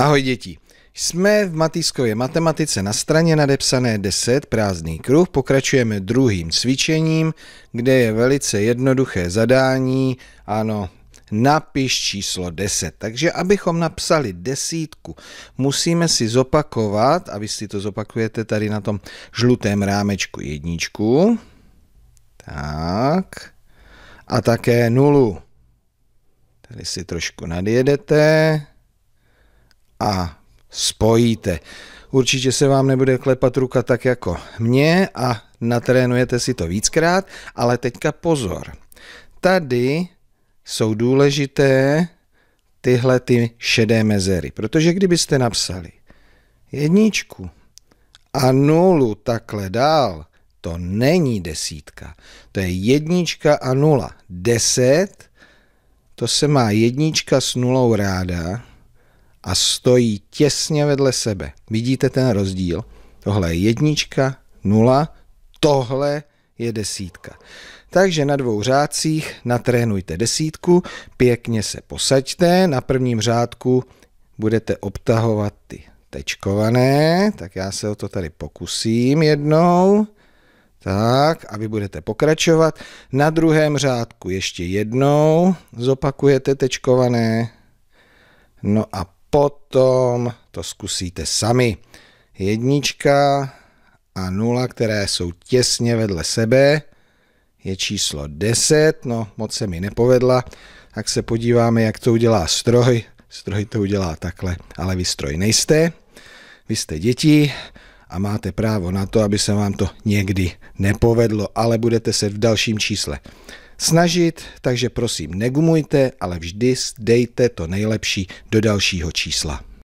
Ahoj děti. Jsme v Matýskově matematice na straně nadepsané 10 prázdný kruh. Pokračujeme druhým cvičením, kde je velice jednoduché zadání. Ano, napiš číslo 10. Takže abychom napsali desítku, musíme si zopakovat, a vy si to zopakujete tady na tom žlutém rámečku jedničku. Tak. A také nulu. Tady si trošku nadjedete a spojíte. Určitě se vám nebude klepat ruka tak jako mě a natrénujete si to víckrát, ale teďka pozor. Tady jsou důležité tyhle ty šedé mezery, protože kdybyste napsali jedničku a nulu takhle dál, to není desítka. To je jednička a nula. Deset, to se má jednička s nulou ráda, a stojí těsně vedle sebe. Vidíte ten rozdíl? Tohle je jednička, nula, tohle je desítka. Takže na dvou řádcích natrénujte desítku, pěkně se posaďte, na prvním řádku budete obtahovat ty tečkované, tak já se o to tady pokusím jednou, tak a vy budete pokračovat. Na druhém řádku ještě jednou zopakujete tečkované, no a potom to zkusíte sami. Jednička a nula, které jsou těsně vedle sebe, je číslo 10, no moc se mi nepovedla, tak se podíváme, jak to udělá stroj. Stroj to udělá takhle, ale vy stroj nejste, vy jste děti a máte právo na to, aby se vám to někdy nepovedlo, ale budete se v dalším čísle snažit, takže prosím negumujte, ale vždy dejte to nejlepší do dalšího čísla.